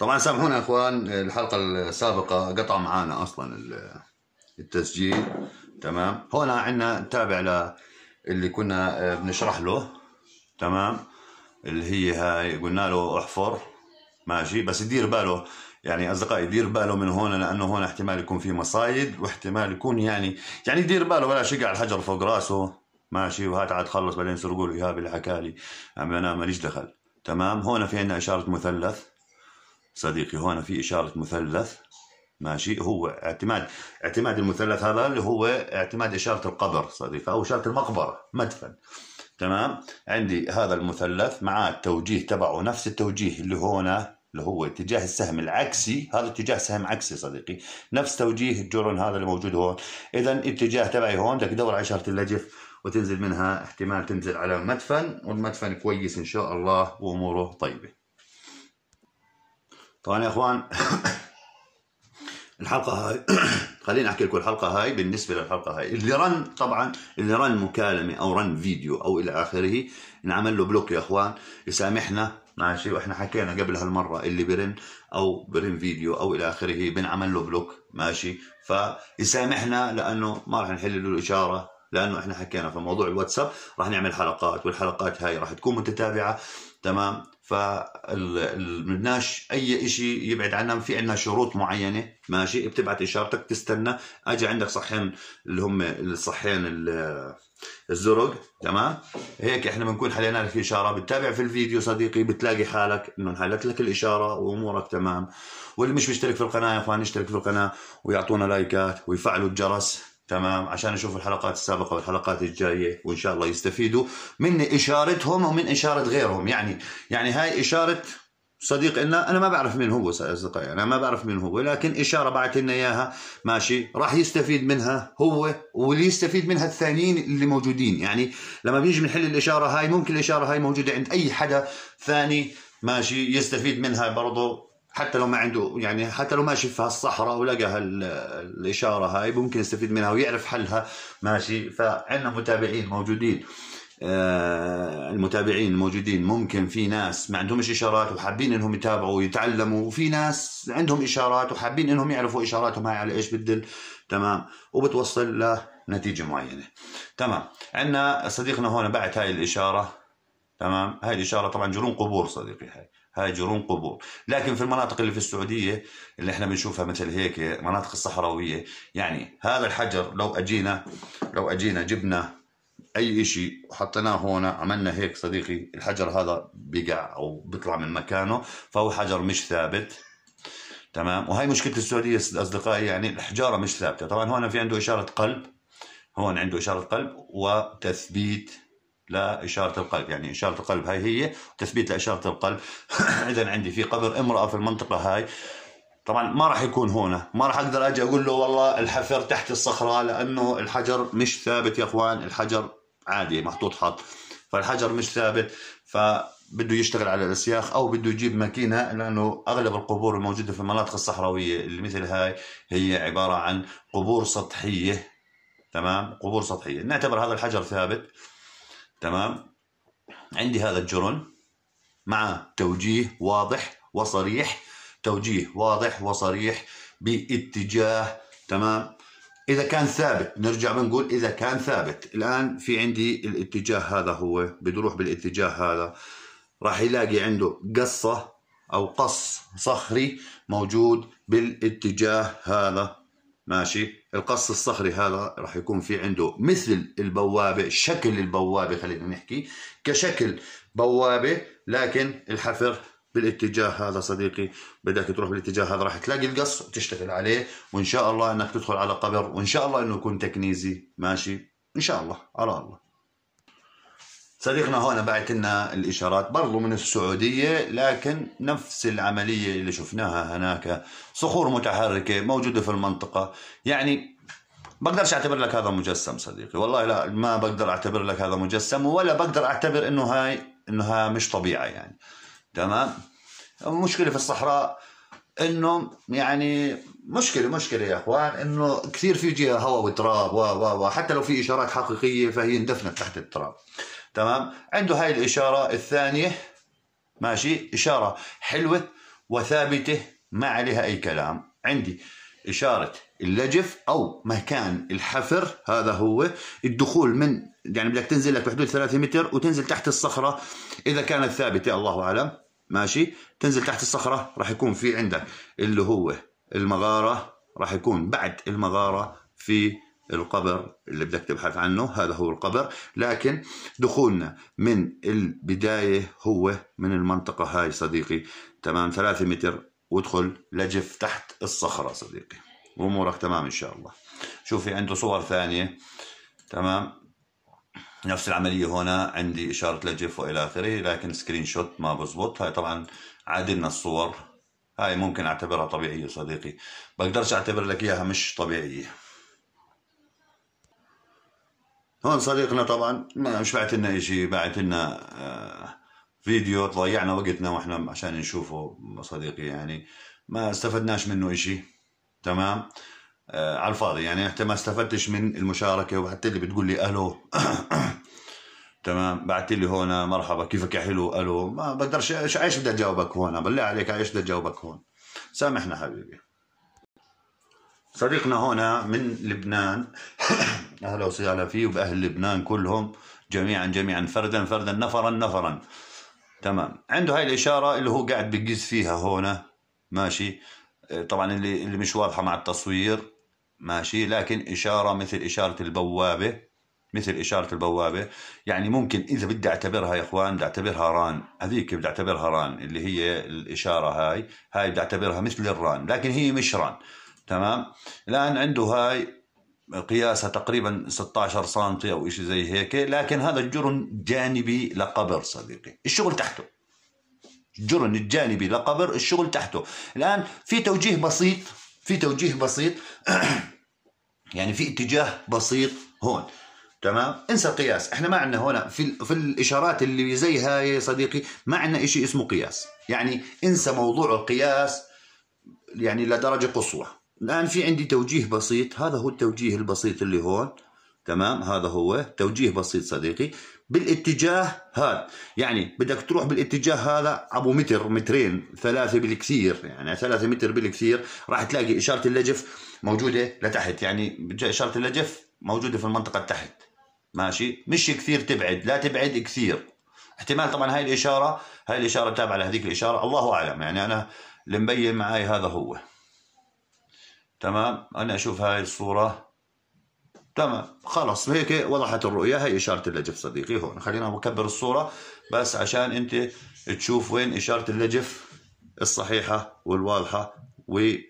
طبعا سامحونا يا اخوان الحلقه السابقه قطع معانا اصلا التسجيل تمام هون عندنا تابع ل اللي كنا آه، بنشرح له تمام اللي هي هاي قلنا له احفر ماشي بس يدير باله يعني اصدقائي يدير باله من هون لانه هون احتمال يكون في مصايد واحتمال يكون يعني يعني يدير باله ولا شقع الحجر فوق راسه ماشي وهات عاد خلص بعدين سرقوا له ايهاب اللي حكى لي انا ماليش دخل تمام هون في عندنا اشاره مثلث صديقي هون في إشارة مثلث ماشي هو اعتماد اعتماد المثلث هذا اللي هو اعتماد إشارة القبر صديقي أو إشارة المقبرة مدفن تمام عندي هذا المثلث مع التوجيه تبعه نفس التوجيه اللي هون اللي هو اتجاه السهم العكسي هذا اتجاه سهم عكسي صديقي نفس توجيه الجرن هذا اللي موجود هون إذا الاتجاه تبعي هون بدك تدور على إشارة اللجف وتنزل منها احتمال تنزل على مدفن والمدفن كويس ان شاء الله واموره طيبه طبعا يا اخوان الحلقه هاي خليني احكي لكم الحلقه هاي بالنسبه للحلقه هاي اللي رن طبعا اللي رن مكالمه او رن فيديو او الى اخره انعمل له بلوك يا اخوان يسامحنا ماشي واحنا حكينا قبل هالمره اللي برن او برن فيديو او الى اخره بنعمل له بلوك ماشي فيسامحنا لانه ما راح نحل له الاشاره لانه احنا حكينا في موضوع الواتساب راح نعمل حلقات والحلقات هاي راح تكون متتابعه تمام فالبناش اي شيء يبعد عنها في عندنا شروط معينه ماشي بتبعت اشارتك تستنى اجى عندك صحين اللي هم الصحين الزرق تمام هيك احنا بنكون حلينا لك اشاره بتتابع في الفيديو صديقي بتلاقي حالك انه انحلت لك الاشاره وامورك تمام واللي مش مشترك في القناه يا اخوان اشترك في القناه ويعطونا لايكات ويفعلوا الجرس تمام عشان يشوفوا الحلقات السابقه والحلقات الجايه وان شاء الله يستفيدوا من اشارتهم ومن اشاره غيرهم يعني يعني هاي اشاره صديق لنا أنا ما بعرف مين هو أصدقائي أنا ما بعرف مين هو لكن إشارة بعت لنا إياها ماشي راح يستفيد منها هو واللي يستفيد منها الثانيين اللي موجودين يعني لما بيجي بنحل الإشارة هاي ممكن الإشارة هاي موجودة عند أي حدا ثاني ماشي يستفيد منها برضه حتى لو ما عنده يعني حتى لو ماشي في هالصحراء ولقى هالاشاره هاي ممكن يستفيد منها ويعرف حلها ماشي فعندنا متابعين موجودين آه المتابعين الموجودين ممكن في ناس ما عندهمش اشارات وحابين انهم يتابعوا ويتعلموا وفي ناس عندهم اشارات وحابين انهم يعرفوا اشاراتهم هاي على ايش بتدل تمام وبتوصل لنتيجه معينه تمام عندنا صديقنا هون بعت هاي الاشاره تمام هاي الاشاره طبعا جرون قبور صديقي هاي هاجرون قبور لكن في المناطق اللي في السعودية اللي احنا بنشوفها مثل هيك مناطق الصحراوية يعني هذا الحجر لو أجينا لو أجينا جبنا أي إشي وحطيناه هنا عملنا هيك صديقي الحجر هذا بقع أو بيطلع من مكانه فهو حجر مش ثابت تمام وهي مشكلة السعودية أصدقائي يعني الحجارة مش ثابتة طبعا هون في عنده إشارة قلب هون عنده إشارة قلب وتثبيت لإشارة القلب يعني إشارة القلب هاي هي تثبيت لإشارة القلب إذا عندي في قبر امرأة في المنطقة هاي طبعا ما راح يكون هنا ما راح اقدر اجي اقول له والله الحفر تحت الصخره لانه الحجر مش ثابت يا اخوان الحجر عادي محطوط حط فالحجر مش ثابت فبده يشتغل على الاسياخ او بده يجيب ماكينه لانه اغلب القبور الموجوده في المناطق الصحراويه اللي مثل هاي هي عباره عن قبور سطحيه تمام قبور سطحيه نعتبر هذا الحجر ثابت تمام عندي هذا الجرن مع توجيه واضح وصريح توجيه واضح وصريح باتجاه تمام اذا كان ثابت نرجع بنقول اذا كان ثابت الان في عندي الاتجاه هذا هو بيروح بالاتجاه هذا راح يلاقي عنده قصه او قص صخري موجود بالاتجاه هذا ماشي القص الصخري هذا راح يكون في عنده مثل البوابه شكل البوابه خلينا نحكي كشكل بوابه لكن الحفر بالاتجاه هذا صديقي بدك تروح بالاتجاه هذا راح تلاقي القص وتشتغل عليه وان شاء الله انك تدخل على قبر وان شاء الله انه يكون تكنيزي ماشي ان شاء الله على الله صديقنا هون بعت لنا الاشارات برضو من السعوديه لكن نفس العمليه اللي شفناها هناك صخور متحركه موجوده في المنطقه يعني بقدرش اعتبر لك هذا مجسم صديقي والله لا ما بقدر اعتبر لك هذا مجسم ولا بقدر اعتبر انه هاي انها مش طبيعه يعني تمام المشكله في الصحراء انه يعني مشكله مشكله يا اخوان انه كثير في جهه هواء وتراب و و لو في اشارات حقيقيه فهي اندفنت تحت التراب تمام عنده هاي الإشارة الثانية ماشي إشارة حلوة وثابتة ما عليها أي كلام عندي إشارة اللجف أو مكان الحفر هذا هو الدخول من يعني بدك تنزل لك بحدود 3 متر وتنزل تحت الصخرة إذا كانت ثابتة الله أعلم ماشي تنزل تحت الصخرة راح يكون في عندك اللي هو المغارة راح يكون بعد المغارة في القبر اللي بدك تبحث عنه هذا هو القبر لكن دخولنا من البداية هو من المنطقة هاي صديقي تمام ثلاثة متر وادخل لجف تحت الصخرة صديقي وامورك تمام ان شاء الله شوفي عنده صور ثانية تمام نفس العملية هنا عندي إشارة لجف وإلى آخره لكن سكرين شوت ما بزبط هاي طبعا عادلنا الصور هاي ممكن أعتبرها طبيعية صديقي بقدرش أعتبر لك إياها مش طبيعية هون صديقنا طبعا ما مش بعت لنا شيء بعت لنا آه، فيديو ضيعنا وقتنا واحنا عشان نشوفه صديقي يعني ما استفدناش منه شيء تمام آه، على الفاضي يعني حتى ما استفدتش من المشاركه وحتى اللي بتقول لي الو تمام بعت لي هون مرحبا كيفك يا حلو الو ما بقدرش ايش بدي اجاوبك هون بالله عليك ايش بدي اجاوبك هون سامحنا حبيبي صديقنا هنا من لبنان اهلا وسهلا فيه وباهل لبنان كلهم جميعا جميعا فردا فردا نفرا نفرا تمام عنده هاي الاشاره اللي هو قاعد بقيس فيها هنا ماشي آه، طبعا اللي اللي مش واضحه مع التصوير ماشي لكن اشاره مثل اشاره البوابه مثل إشارة البوابة يعني ممكن إذا بدي أعتبرها يا إخوان بدي أعتبرها ران هذيك بدي أعتبرها ران اللي هي الإشارة هاي هاي بدي أعتبرها مثل الران لكن هي مش ران تمام الآن عنده هاي قياسها تقريبا 16 سم أو إشي زي هيك لكن هذا الجرن جانبي لقبر صديقي الشغل تحته الجرن الجانبي لقبر الشغل تحته الآن في توجيه بسيط في توجيه بسيط يعني في اتجاه بسيط هون تمام انسى القياس احنا ما عندنا هنا في في الاشارات اللي زي هاي يا صديقي ما عندنا شيء اسمه قياس يعني انسى موضوع القياس يعني لدرجه قصوى الآن في عندي توجيه بسيط هذا هو التوجيه البسيط اللي هون تمام هذا هو توجيه بسيط صديقي بالاتجاه هذا يعني بدك تروح بالاتجاه هذا ابو متر مترين ثلاثة بالكثير يعني ثلاثة متر بالكثير راح تلاقي اشارة اللجف موجودة لتحت يعني اشارة اللجف موجودة في المنطقة تحت ماشي مش كثير تبعد لا تبعد كثير احتمال طبعا هاي الاشارة هاي الاشارة تابعة لهذيك الاشارة الله اعلم يعني انا اللي مبين معي هذا هو تمام أنا أشوف هاي الصورة تمام خلص هيك وضحت الرؤية هي إشارة اللجف صديقي هون خلينا بكبر الصورة بس عشان أنت تشوف وين إشارة اللجف الصحيحة والواضحة وال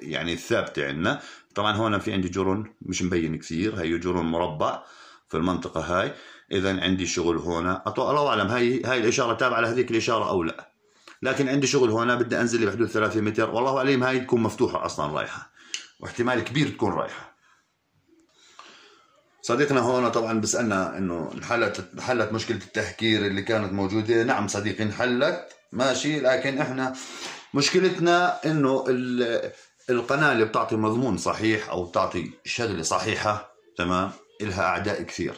يعني الثابتة عندنا طبعا هون في عندي جرن مش مبين كثير هي جرن مربع في المنطقة هاي إذا عندي شغل هون الله أعلم هاي هاي الإشارة تابعة لهذيك الإشارة أو لا لكن عندي شغل هون بدي انزل بحدود 3 متر والله اعلم هاي تكون مفتوحه اصلا رايحه واحتمال كبير تكون رايحه صديقنا هون طبعا بيسالنا انه انحلت انحلت مشكله التهكير اللي كانت موجوده نعم صديقي انحلت ماشي لكن احنا مشكلتنا انه القناه اللي بتعطي مضمون صحيح او بتعطي شغله صحيحه تمام الها اعداء كثير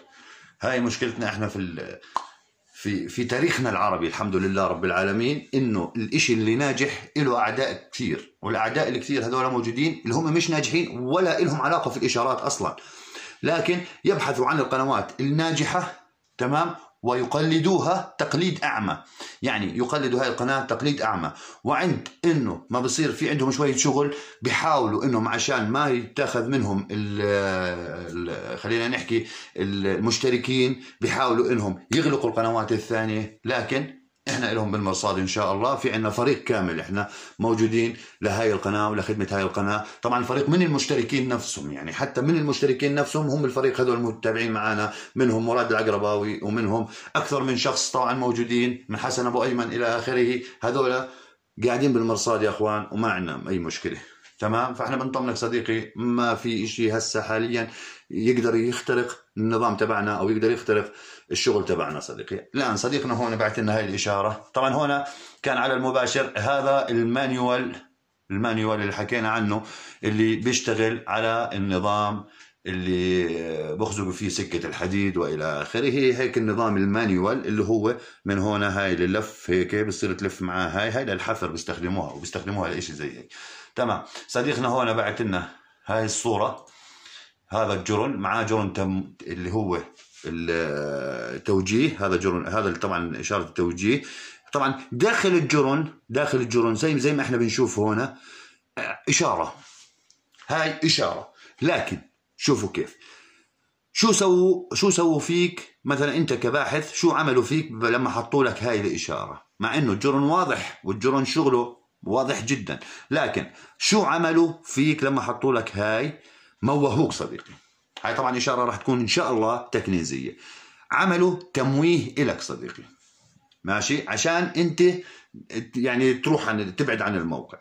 هاي مشكلتنا احنا في في في تاريخنا العربي الحمد لله رب العالمين انه الاشي اللي ناجح له اعداء كثير والاعداء الكثير هذول موجودين اللي هم مش ناجحين ولا لهم علاقه في الاشارات اصلا لكن يبحثوا عن القنوات الناجحه تمام ويقلدوها تقليد أعمى يعني يقلدوا هاي القناة تقليد أعمى وعند إنه ما بصير في عندهم شوية شغل بيحاولوا إنهم عشان ما يتاخذ منهم الـ الـ خلينا نحكي المشتركين بيحاولوا إنهم يغلقوا القنوات الثانية لكن احنا لهم بالمرصاد ان شاء الله في عنا فريق كامل احنا موجودين لهاي القناه ولخدمه هاي القناه طبعا الفريق من المشتركين نفسهم يعني حتى من المشتركين نفسهم هم الفريق هذول المتابعين معنا منهم مراد العقرباوي ومنهم اكثر من شخص طبعا موجودين من حسن ابو ايمن الى اخره هذول قاعدين بالمرصاد يا اخوان وما عنا اي مشكله تمام فاحنا بنطمنك صديقي ما في شيء هسه حاليا يقدر يخترق النظام تبعنا او يقدر يخترق الشغل تبعنا صديقي الان صديقنا هون بعث لنا هاي الاشاره طبعا هنا كان على المباشر هذا المانيوال المانيوال اللي حكينا عنه اللي بيشتغل على النظام اللي بخزقوا فيه سكة الحديد وإلى آخره هيك النظام المانيوال اللي هو من هون هاي للف هيك بتصير تلف معاه هاي هاي للحفر بيستخدموها وبيستخدموها لشيء زي هيك تمام صديقنا هون بعت لنا هاي الصورة هذا الجرن معاه جرن تم اللي هو التوجيه هذا جرن هذا طبعا إشارة التوجيه طبعا داخل الجرن داخل الجرن زي زي ما احنا بنشوف هنا إشارة هاي إشارة لكن شوفوا كيف شو سووا شو سووا فيك مثلا انت كباحث شو عملوا فيك لما حطوا لك هاي الاشاره مع انه الجرن واضح والجرن شغله واضح جدا لكن شو عملوا فيك لما حطوا لك هاي موهوك صديقي هاي طبعا إشارة راح تكون إن شاء الله تكنيزية عملوا تمويه لك صديقي ماشي عشان أنت يعني تروح عن تبعد عن الموقع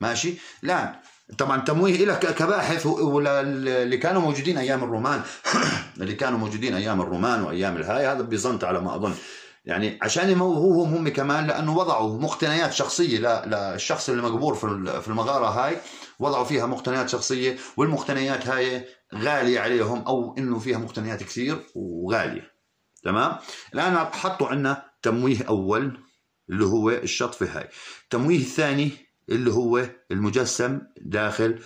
ماشي الآن طبعا تمويه لك كباحث واللي كانوا موجودين ايام الرومان اللي كانوا موجودين ايام الرومان وايام الهاي هذا بيزنط على ما اظن يعني عشان يموهوهم هم كمان لانه وضعوا مقتنيات شخصيه للشخص اللي مقبور في المغاره هاي وضعوا فيها مقتنيات شخصيه والمقتنيات هاي غاليه عليهم او انه فيها مقتنيات كثير وغاليه تمام الان حطوا عندنا تمويه اول اللي هو الشطفه هاي التمويه الثاني اللي هو المجسم داخل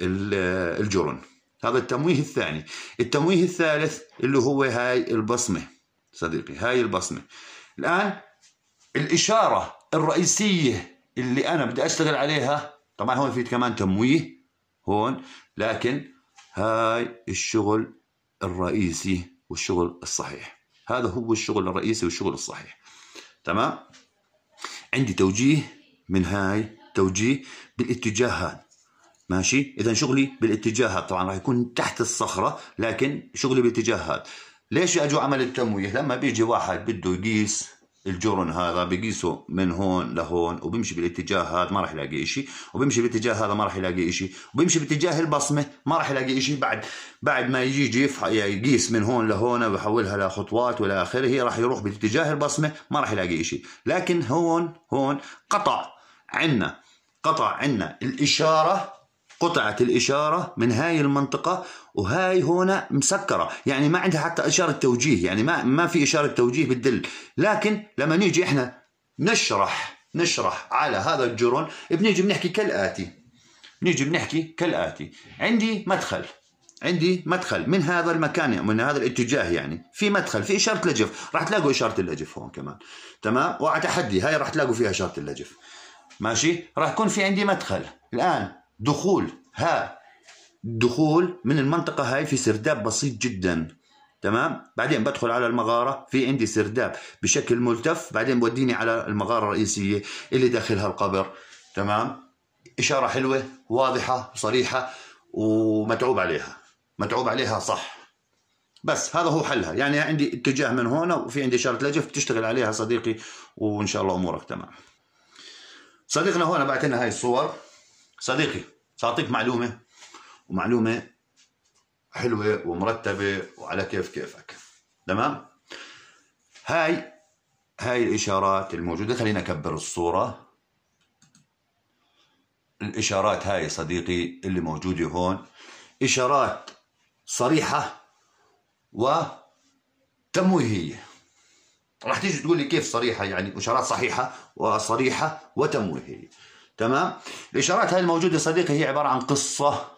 الجرن هذا التمويه الثاني التمويه الثالث اللي هو هاي البصمه صديقي هاي البصمة الآن الإشارة الرئيسية اللي أنا بدي أشتغل عليها طبعا هون في كمان تمويه هون لكن هاي الشغل الرئيسي والشغل الصحيح هذا هو الشغل الرئيسي والشغل الصحيح تمام عندي توجيه من هاي توجيه بالاتجاه هذا ماشي اذا شغلي بالاتجاه هذا طبعا راح يكون تحت الصخره لكن شغلي بالاتجاه هذا ليش اجوا عمل التمويه لما بيجي واحد بده يقيس الجرن هذا بقيسه من هون لهون وبمشي بالاتجاه هذا ما راح يلاقي شيء وبمشي بالاتجاه هذا ما راح يلاقي شيء وبمشي باتجاه البصمة ما راح يلاقي شيء بعد بعد ما يجي يجي يعني يقيس من هون لهون ويحولها لخطوات ولا آخره راح يروح باتجاه البصمة ما راح يلاقي شيء لكن هون هون قطع عنا قطع عنا الإشارة قطعت الإشارة من هاي المنطقة وهاي هنا مسكرة يعني ما عندها حتى إشارة توجيه يعني ما, ما في إشارة توجيه بتدل لكن لما نيجي إحنا نشرح نشرح على هذا الجرون بنيجي بنحكي كالآتي بنيجي بنحكي كالآتي عندي مدخل عندي مدخل من هذا المكان من هذا الاتجاه يعني في مدخل في إشارة لجف راح تلاقوا إشارة اللجف هون كمان تمام وعلى تحدي هاي راح تلاقوا فيها إشارة اللجف ماشي راح يكون في عندي مدخل الآن دخول ها دخول من المنطقة هاي في سرداب بسيط جدا تمام بعدين بدخل على المغارة في عندي سرداب بشكل ملتف بعدين بوديني على المغارة الرئيسية اللي داخلها القبر تمام إشارة حلوة واضحة صريحة ومتعوب عليها متعوب عليها صح بس هذا هو حلها يعني عندي اتجاه من هنا وفي عندي إشارة لجف تشتغل عليها صديقي وإن شاء الله أمورك تمام صديقنا هنا بعت لنا هاي الصور صديقي سأعطيك معلومة ومعلومة حلوة ومرتبة وعلى كيف كيفك تمام هاي هاي الإشارات الموجودة خلينا أكبر الصورة الإشارات هاي صديقي اللي موجودة هون إشارات صريحة وتمويهية راح تيجي تقول لي كيف صريحة يعني إشارات صحيحة وصريحة وتمويهية تمام الإشارات هاي الموجودة صديقي هي عبارة عن قصة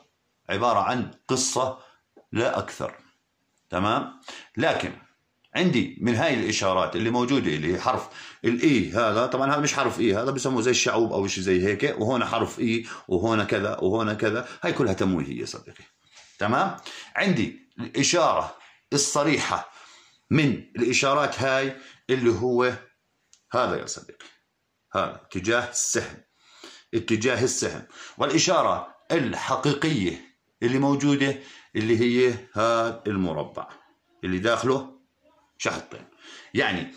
عبارة عن قصة لا أكثر تمام لكن عندي من هاي الاشارات اللي موجوده اللي هي حرف الاي e هذا طبعا هذا مش حرف اي e، هذا بسموه زي الشعوب او شيء زي هيك وهون حرف اي e وهون كذا وهون كذا هاي كلها تمويهيه صديقي تمام عندي الاشاره الصريحه من الاشارات هاي اللي هو هذا يا صديقي هذا اتجاه السهم اتجاه السهم والإشارة الحقيقية اللي موجودة اللي هي هذا المربع اللي داخله شحطين يعني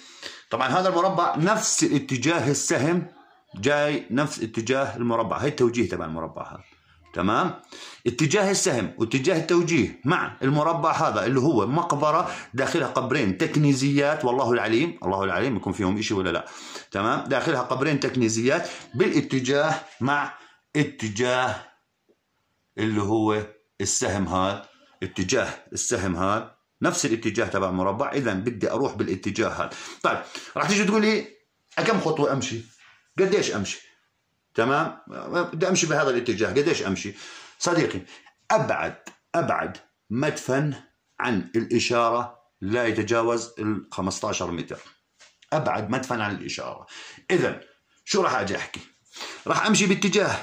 طبعا هذا المربع نفس اتجاه السهم جاي نفس اتجاه المربع هي التوجيه تبع المربع هذا تمام اتجاه السهم واتجاه التوجيه مع المربع هذا اللي هو مقبرة داخلها قبرين تكنيزيات والله العليم الله العليم يكون فيهم إشي ولا لا تمام داخلها قبرين تكنيزيات بالاتجاه مع اتجاه اللي هو السهم هذا اتجاه السهم هذا نفس الاتجاه تبع المربع اذا بدي اروح بالاتجاه هذا طيب راح تيجي تقول لي كم خطوه امشي قديش امشي تمام بدي امشي بهذا الاتجاه قديش امشي صديقي ابعد ابعد مدفن عن الاشاره لا يتجاوز ال 15 متر ابعد مدفن عن الاشاره اذا شو راح اجي احكي راح امشي باتجاه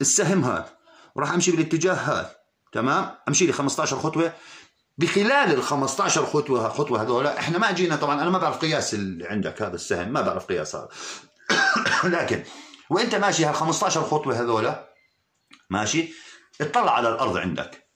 السهم هذا وراح امشي بالاتجاه هذا تمام امشي لي 15 خطوه بخلال ال 15 خطوه خطوه هذول احنا ما اجينا طبعا انا ما بعرف قياس اللي عندك هذا السهم ما بعرف قياس هذا لكن وانت ماشي هال 15 خطوه هذولا ماشي اطلع على الارض عندك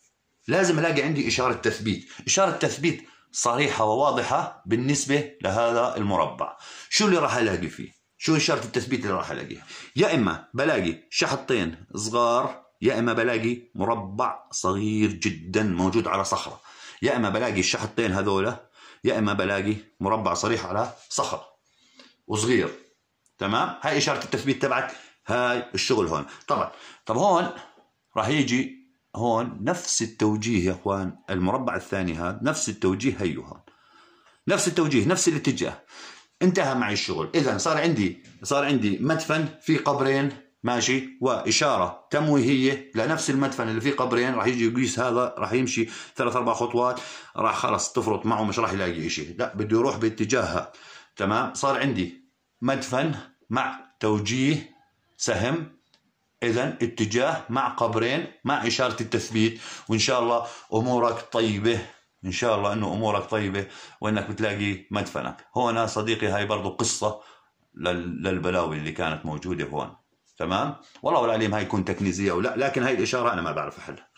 لازم الاقي عندي اشاره تثبيت اشاره تثبيت صريحه وواضحه بالنسبه لهذا المربع شو اللي راح الاقي فيه شو اشاره التثبيت اللي راح الاقيها يا اما بلاقي شحطين صغار يا اما بلاقي مربع صغير جدا موجود على صخره يا اما بلاقي الشحطين هذولا يا اما بلاقي مربع صريح على صخره وصغير تمام هاي اشاره التثبيت تبعت هاي الشغل هون طبعا طب هون راح يجي هون نفس التوجيه يا اخوان المربع الثاني هذا نفس التوجيه هيو هون نفس التوجيه نفس الاتجاه انتهى معي الشغل اذا صار عندي صار عندي مدفن في قبرين ماشي واشاره تمويهيه لنفس المدفن اللي فيه قبرين راح يجي يقيس هذا راح يمشي ثلاث اربع خطوات راح خلص تفرط معه مش راح يلاقي شيء لا بده يروح باتجاهها تمام صار عندي مدفن مع توجيه سهم اذا اتجاه مع قبرين مع اشاره التثبيت وان شاء الله امورك طيبه ان شاء الله انه امورك طيبه وانك بتلاقي مدفنك هون صديقي هاي برضو قصه للبلاوي اللي كانت موجوده هون تمام والله العليم هاي يكون تكنيزيه او لا لكن هاي الاشاره انا ما بعرف احلها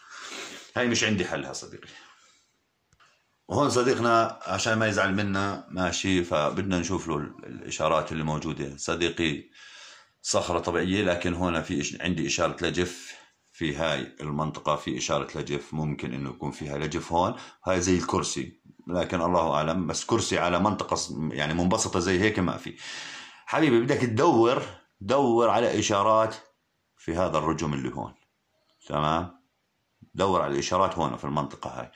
هاي مش عندي حلها صديقي وهون صديقنا عشان ما يزعل منا ماشي فبدنا نشوف له الاشارات اللي موجوده صديقي صخره طبيعيه لكن هون في عندي اشاره لجف في هاي المنطقه في اشاره لجف ممكن انه يكون فيها لجف هون هاي زي الكرسي لكن الله اعلم بس كرسي على منطقه يعني منبسطه زي هيك ما في حبيبي بدك تدور دور على اشارات في هذا الرجم اللي هون تمام دور على الاشارات هون في المنطقه هاي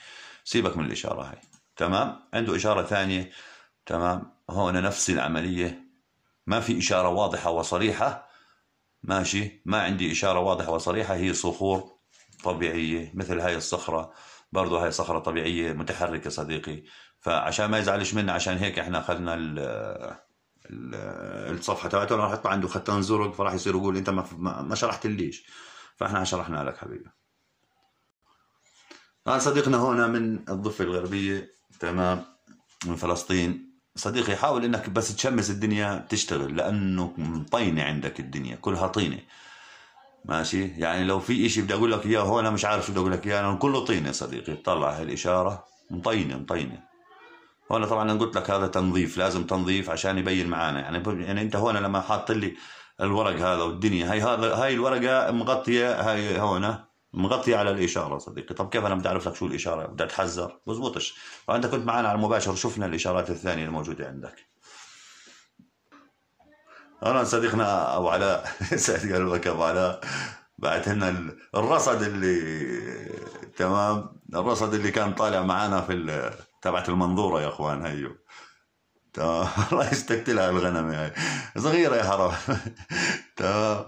سيبك من الإشارة هاي تمام عنده إشارة ثانية تمام هون نفس العملية ما في إشارة واضحة وصريحة ماشي ما عندي إشارة واضحة وصريحة هي صخور طبيعية مثل هاي الصخرة برضه هاي صخرة طبيعية متحركة صديقي فعشان ما يزعلش منا عشان هيك احنا اخذنا الصفحة تبعته راح يطلع عنده ختان زرق فراح يصير يقول انت ما شرحت ليش فاحنا شرحنا لك حبيبي طبعا آه، صديقنا هنا من الضفة الغربية تمام من فلسطين صديقي حاول انك بس تشمس الدنيا تشتغل لانه طينة عندك الدنيا كلها طينة ماشي يعني لو في اشي بدي اقول لك اياه هون مش عارف شو بدي اقول لك اياه كله طينة صديقي طلع هالاشارة مطينة مطينة هون طبعا انا قلت لك هذا تنظيف لازم تنظيف عشان يبين معانا يعني يعني انت هون لما حاط لي الورق هذا والدنيا هاي هذا هاي الورقه مغطيه هاي هون مغطي على الاشاره صديقي طب كيف انا بدي اعرف لك شو الاشاره بدي اتحذر بزبطش فانت كنت معنا على المباشر وشفنا الاشارات الثانيه الموجوده عندك انا صديقنا ابو علاء سعد قلبك ابو علاء بعت لنا الرصد اللي تمام الرصد اللي كان طالع معنا في تبعت المنظوره يا اخوان هيو تمام الله يستقتلها الغنم هاي صغيره يا حرام تمام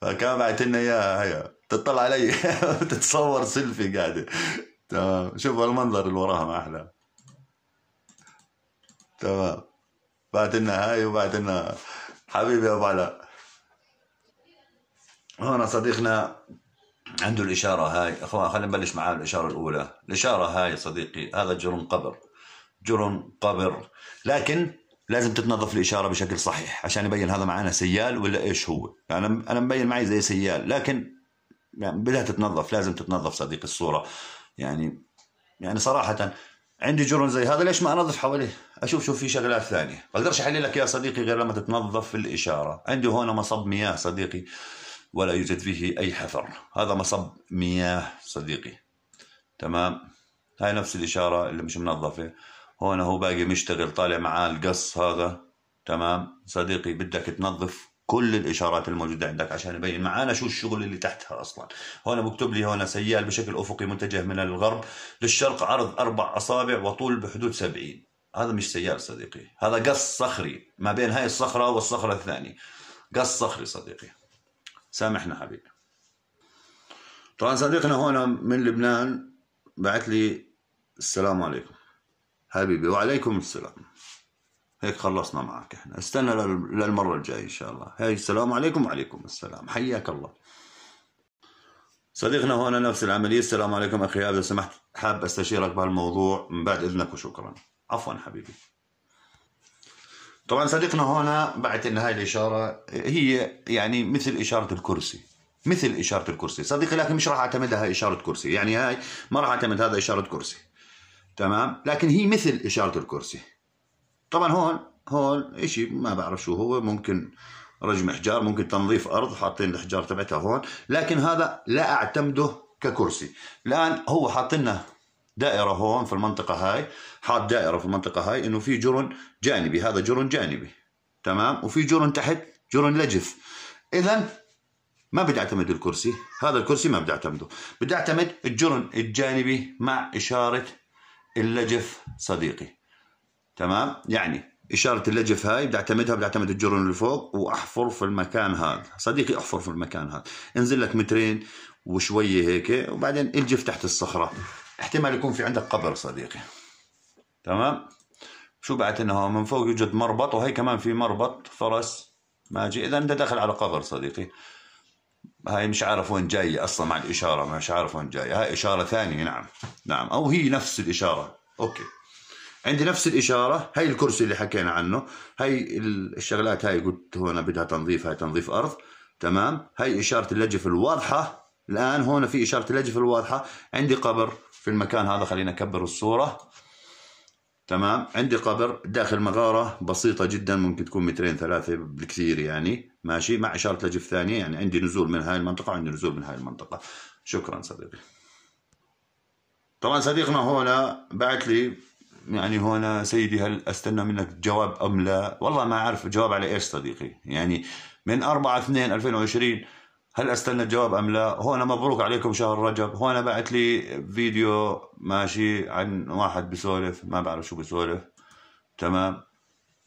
فكان بعت لنا اياها هيا تطلع علي تتصور سيلفي قاعده تمام شوف المنظر اللي وراها ما احلى تمام بعد لنا هاي وبعت لنا حبيبي ابو علاء هنا صديقنا عنده الإشارة هاي أخوان خلينا نبلش معاه الإشارة الأولى الإشارة هاي صديقي هذا جرم قبر جرم قبر لكن لازم تتنظف الإشارة بشكل صحيح عشان يبين هذا معانا سيال ولا إيش هو أنا يعني أنا مبين معي زي سيال لكن يعني بدها تتنظف لازم تتنظف صديق الصورة يعني يعني صراحة عندي جرم زي هذا ليش ما انظف حواليه اشوف شو في شغلات ثانيه بقدرش احل لك يا صديقي غير لما تتنظف الاشاره عندي هون مصب مياه صديقي ولا يوجد فيه اي حفر هذا مصب مياه صديقي تمام هاي نفس الاشاره اللي مش منظفه هون هو باقي مشتغل طالع معاه القص هذا تمام صديقي بدك تنظف كل الاشارات الموجوده عندك عشان يبين معانا شو الشغل اللي تحتها اصلا هون مكتوب لي هون سيال بشكل افقي متجه من الغرب للشرق عرض اربع اصابع وطول بحدود 70 هذا مش سيال صديقي هذا قص صخري ما بين هاي الصخره والصخره الثانيه قص صخري صديقي سامحنا حبيبي طبعا صديقنا هنا من لبنان بعت لي السلام عليكم حبيبي وعليكم السلام هيك خلصنا معك احنا استنى للمرة الجاية ان شاء الله هاي السلام عليكم وعليكم السلام حياك الله صديقنا هون نفس العملية السلام عليكم أخي إذا سمحت حاب أستشيرك بهالموضوع من بعد إذنك وشكرا عفوا حبيبي طبعا صديقنا هنا بعت لنا هاي الإشارة هي يعني مثل إشارة الكرسي مثل إشارة الكرسي صديقي لكن مش راح أعتمدها إشارة كرسي يعني هاي ما راح أعتمد هذا إشارة كرسي تمام لكن هي مثل إشارة الكرسي طبعا هون هون شيء ما بعرف شو هو ممكن رجم حجار ممكن تنظيف ارض حاطين الحجار تبعتها هون لكن هذا لا اعتمده ككرسي الان هو حاط لنا دائره هون في المنطقه هاي حاط دائره في المنطقه هاي انه في جرن جانبي هذا جرن جانبي تمام وفي جرن تحت جرن لجف اذا ما بدي اعتمد الكرسي هذا الكرسي ما بدي اعتمده بدي اعتمد الجرن الجانبي مع اشاره اللجف صديقي تمام يعني إشارة اللجف هاي بدي أعتمدها بدي أعتمد الجرن اللي فوق وأحفر في المكان هذا صديقي أحفر في المكان هذا انزل لك مترين وشوية هيك وبعدين الجف تحت الصخرة احتمال يكون في عندك قبر صديقي تمام شو بعت انه من فوق يوجد مربط وهي كمان في مربط فرس ماجي اذا انت داخل على قبر صديقي هاي مش عارف وين جاي اصلا مع الاشاره مش عارف وين جاي هاي اشاره ثانيه نعم نعم او هي نفس الاشاره اوكي عندي نفس الاشاره هاي الكرسي اللي حكينا عنه هاي الشغلات هاي قلت هنا بدها تنظيف هاي تنظيف ارض تمام هاي اشاره اللجف الواضحه الان هنا في اشاره اللجف الواضحه عندي قبر في المكان هذا خلينا اكبر الصوره تمام عندي قبر داخل مغارة بسيطة جدا ممكن تكون مترين ثلاثة بالكثير يعني ماشي مع إشارة لجف ثانية يعني عندي نزول من هاي المنطقة وعندي نزول من هاي المنطقة شكرا صديقي طبعا صديقنا هنا بعت لي يعني هنا سيدي هل استنى منك جواب ام لا؟ والله ما اعرف جواب على ايش صديقي، يعني من 4 2 2020 هل استنى الجواب ام لا؟ هنا مبروك عليكم شهر رجب، هنا بعت لي فيديو ماشي عن واحد بيسولف ما بعرف شو بيسولف تمام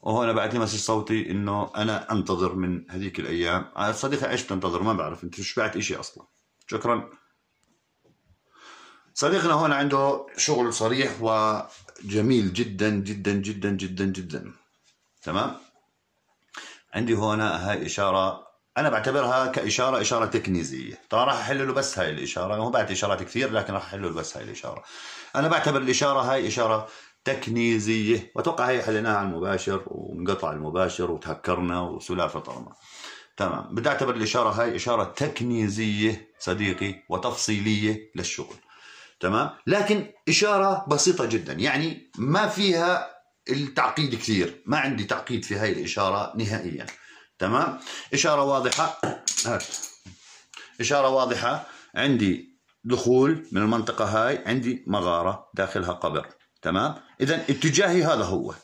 وهنا بعت لي مسج صوتي انه انا انتظر من هذيك الايام، صديقي ايش تنتظر؟ ما بعرف انت مش بعت شيء اصلا. شكرا. صديقنا هون عنده شغل صريح و جميل جدا جدا جدا جدا جدا تمام عندي هنا هاي إشارة أنا بعتبرها كإشارة إشارة تكنيزية طبعا راح أحل له بس هاي الإشارة هو بعت إشارات كثير لكن راح أحل له بس هاي الإشارة أنا بعتبر الإشارة هاي إشارة تكنيزية وأتوقع هي حليناها على المباشر وانقطع المباشر وتهكرنا وسلافة طرمة تمام بدي أعتبر الإشارة هاي إشارة تكنيزية صديقي وتفصيلية للشغل تمام لكن إشارة بسيطة جدا يعني ما فيها التعقيد كثير ما عندي تعقيد في هاي الإشارة نهائيا تمام إشارة واضحة هات إشارة واضحة عندي دخول من المنطقة هاي عندي مغارة داخلها قبر تمام إذا اتجاهي هذا هو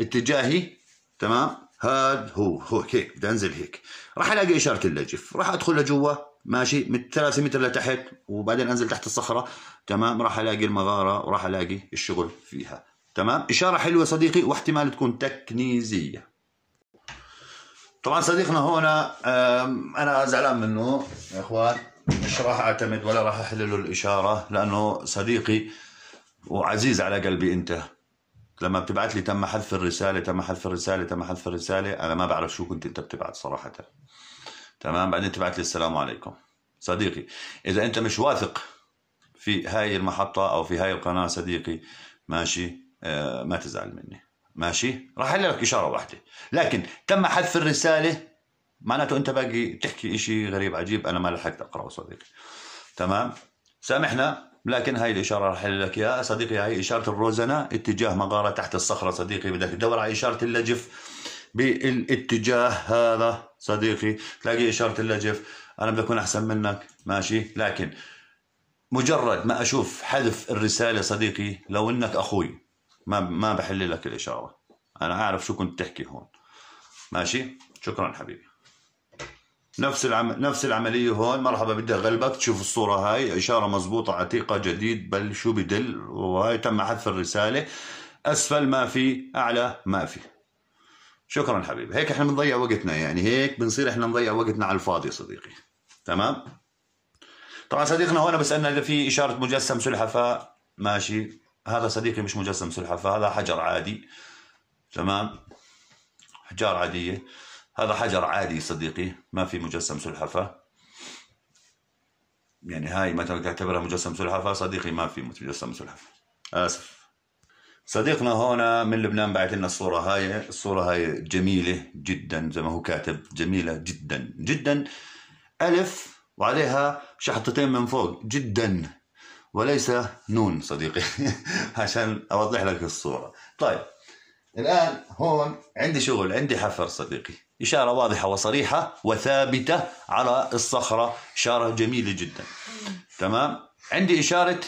اتجاهي تمام هذا هو هو هيك بدي انزل هيك راح الاقي اشاره اللجف راح ادخل لجوا ماشي من 3 متر لتحت وبعدين انزل تحت الصخره تمام راح الاقي المغاره وراح الاقي الشغل فيها تمام اشاره حلوه صديقي واحتمال تكون تكنيزيه طبعا صديقنا هنا انا زعلان منه يا اخوان مش راح اعتمد ولا راح احل له الاشاره لانه صديقي وعزيز على قلبي انت لما بتبعث لي تم حذف الرساله تم حذف الرساله تم حذف الرساله انا ما بعرف شو كنت انت بتبعث صراحه تمام بعدين تبعت لي السلام عليكم صديقي اذا انت مش واثق في هاي المحطه او في هاي القناه صديقي ماشي آه ما تزعل مني ماشي راح احل لك اشاره واحده لكن تم حذف الرساله معناته انت باقي تحكي اشي غريب عجيب انا ما لحقت اقراه صديقي تمام سامحنا لكن هاي الاشاره راح احل لك اياها صديقي هاي اشاره الروزنه اتجاه مغاره تحت الصخره صديقي بدك تدور على اشاره اللجف بالاتجاه هذا صديقي تلاقي إشارة اللجف أنا بدي أكون أحسن منك ماشي لكن مجرد ما أشوف حذف الرسالة صديقي لو إنك أخوي ما ما بحل لك الإشارة أنا أعرف شو كنت تحكي هون ماشي شكرا حبيبي نفس العمل نفس العملية هون مرحبا بدي غلبك تشوف الصورة هاي إشارة مزبوطة عتيقة جديد بل شو بدل وهاي تم حذف الرسالة أسفل ما في أعلى ما في شكرا حبيبي هيك احنا بنضيع وقتنا يعني هيك بنصير احنا نضيع وقتنا على الفاضي صديقي تمام طبعا صديقنا هون بسالنا اذا في اشاره مجسم سلحفاء ماشي هذا صديقي مش مجسم سلحفاء هذا حجر عادي تمام احجار عاديه هذا حجر عادي صديقي ما في مجسم سلحفاة يعني هاي ما تعتبرها مجسم سلحفاة صديقي ما في مجسم سلحفاة آسف صديقنا هنا من لبنان بعث لنا الصورة هاي الصورة هاي جميلة جدا زي ما هو كاتب جميلة جدا جدا ألف وعليها شحطتين من فوق جدا وليس نون صديقي عشان أوضح لك الصورة طيب الآن هون عندي شغل عندي حفر صديقي إشارة واضحة وصريحة وثابتة على الصخرة إشارة جميلة جدا تمام عندي إشارة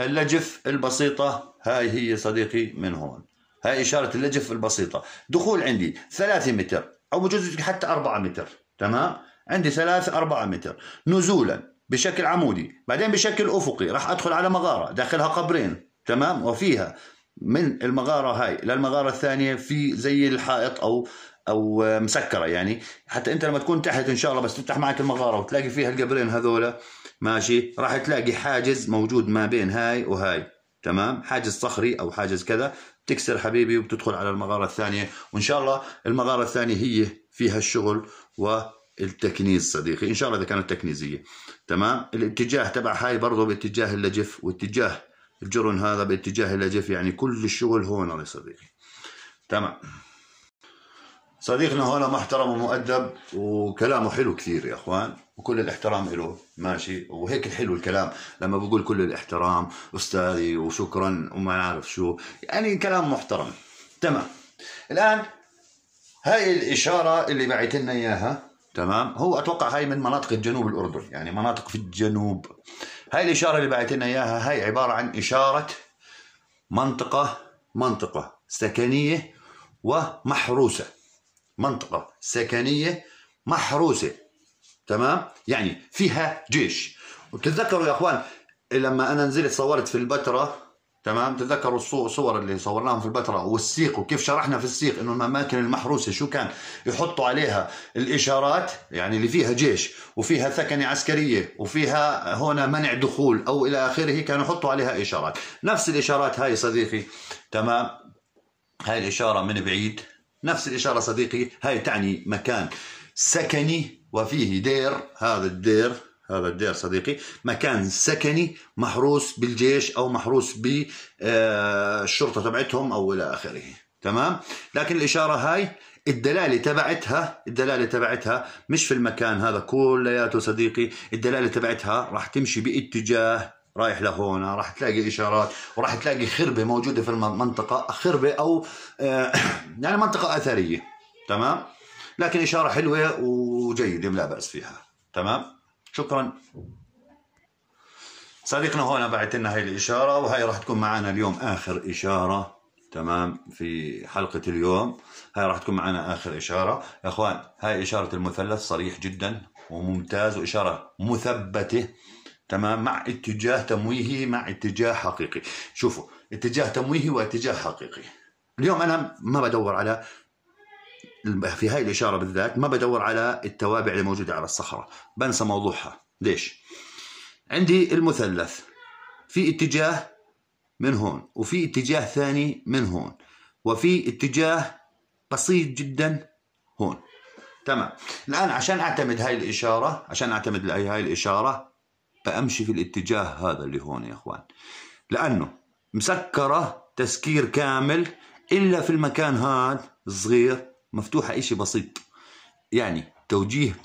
اللجف البسيطة هاي هي صديقي من هون هاي إشارة اللجف البسيطة دخول عندي 3 متر أو بجوز حتى 4 متر تمام عندي 3 4 متر نزولا بشكل عمودي بعدين بشكل أفقي راح أدخل على مغارة داخلها قبرين تمام وفيها من المغارة هاي للمغارة الثانية في زي الحائط أو أو مسكرة يعني حتى أنت لما تكون تحت إن شاء الله بس تفتح معك المغارة وتلاقي فيها القبرين هذولا ماشي راح تلاقي حاجز موجود ما بين هاي وهاي تمام حاجز صخري او حاجز كذا بتكسر حبيبي وبتدخل على المغاره الثانيه وان شاء الله المغاره الثانيه هي فيها الشغل والتكنيز صديقي ان شاء الله اذا كانت تكنيزيه تمام الاتجاه تبع هاي برضه باتجاه اللجف واتجاه الجرن هذا باتجاه اللجف يعني كل الشغل هون يا صديقي تمام صديقنا هنا محترم ومؤدب وكلامه حلو كثير يا اخوان وكل الاحترام له ماشي وهيك الحلو الكلام لما بقول كل الاحترام استاذي وشكرا وما نعرف شو يعني كلام محترم تمام الان هاي الاشاره اللي بعت لنا اياها تمام هو اتوقع هاي من مناطق الجنوب الاردن يعني مناطق في الجنوب هاي الاشاره اللي بعت لنا اياها هاي عباره عن اشاره منطقه منطقه سكنيه ومحروسه منطقة سكنية محروسة تمام يعني فيها جيش وتتذكروا يا اخوان لما انا نزلت صورت في البتراء تمام تتذكروا الصور اللي صورناهم في البتراء والسيق وكيف شرحنا في السيق انه الاماكن المحروسه شو كان يحطوا عليها الاشارات يعني اللي فيها جيش وفيها ثكنه عسكريه وفيها هنا منع دخول او الى اخره كانوا يحطوا عليها اشارات نفس الاشارات هاي صديقي تمام هاي الاشاره من بعيد نفس الإشارة صديقي هاي تعني مكان سكني وفيه دير هذا الدير هذا الدير صديقي مكان سكني محروس بالجيش أو محروس بالشرطة آه، تبعتهم أو إلى آخره تمام لكن الإشارة هاي الدلاله تبعتها الدلاله تبعتها مش في المكان هذا كلياته صديقي الدلاله تبعتها راح تمشي باتجاه رايح لهون راح تلاقي اشارات وراح تلاقي خربه موجوده في المنطقه خربه او آه، يعني منطقه اثريه تمام لكن اشاره حلوه وجيده لا باس فيها تمام شكرا صديقنا هون بعت لنا هاي الاشاره وهي راح تكون معنا اليوم اخر اشاره تمام في حلقة اليوم هاي راح تكون معنا آخر إشارة يا أخوان هاي إشارة المثلث صريح جدا وممتاز وإشارة مثبتة تمام مع اتجاه تمويهي مع اتجاه حقيقي شوفوا اتجاه تمويهي واتجاه حقيقي اليوم انا ما بدور على في هاي الاشاره بالذات ما بدور على التوابع اللي موجوده على الصخره بنسى موضوعها ليش عندي المثلث في اتجاه من هون وفي اتجاه ثاني من هون وفي اتجاه بسيط جدا هون تمام الان عشان اعتمد هاي الاشاره عشان اعتمد هاي الاشاره بامشي في الاتجاه هذا اللي هون يا اخوان لانه مسكره تسكير كامل الا في المكان هذا الصغير مفتوحه شيء بسيط يعني توجيه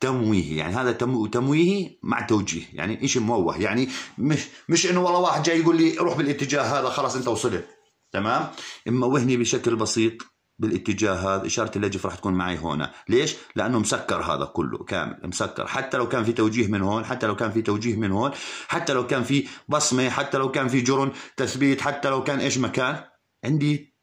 تمويهي يعني هذا تمو تمويهي مع توجيه يعني شيء موه يعني مش مش انه والله واحد جاي يقول لي روح بالاتجاه هذا خلاص انت وصلت تمام موهني بشكل بسيط بالاتجاه هذا اشاره اللجف راح تكون معي هنا ليش لانه مسكر هذا كله كامل مسكر حتى لو كان في توجيه من هون حتى لو كان في توجيه من هون حتى لو كان في بصمه حتى لو كان في جرن تثبيت حتى لو كان ايش مكان عندي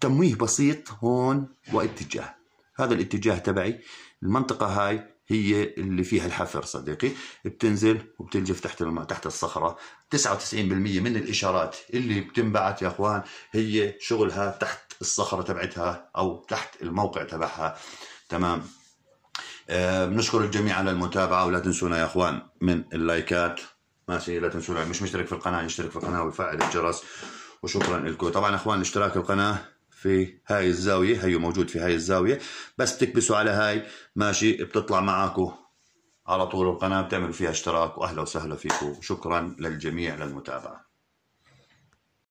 تمويه بسيط هون واتجاه هذا الاتجاه تبعي المنطقه هاي هي اللي فيها الحفر صديقي بتنزل وبتلجف تحت تحت الصخره 99% من الاشارات اللي بتنبعت يا اخوان هي شغلها تحت الصخره تبعتها او تحت الموقع تبعها تمام آه، بنشكر الجميع على المتابعه ولا تنسونا يا اخوان من اللايكات ماشي لا تنسونا مش مشترك في القناه يشترك في القناه ويفعل الجرس وشكرا لكم طبعا اخوان اشتراك القناه في هاي الزاويه هي موجود في هاي الزاويه بس تكبسوا على هاي ماشي بتطلع معاكم على طول القناة بتعملوا فيها اشتراك وأهلا وسهلا فيكم شكرا للجميع للمتابعة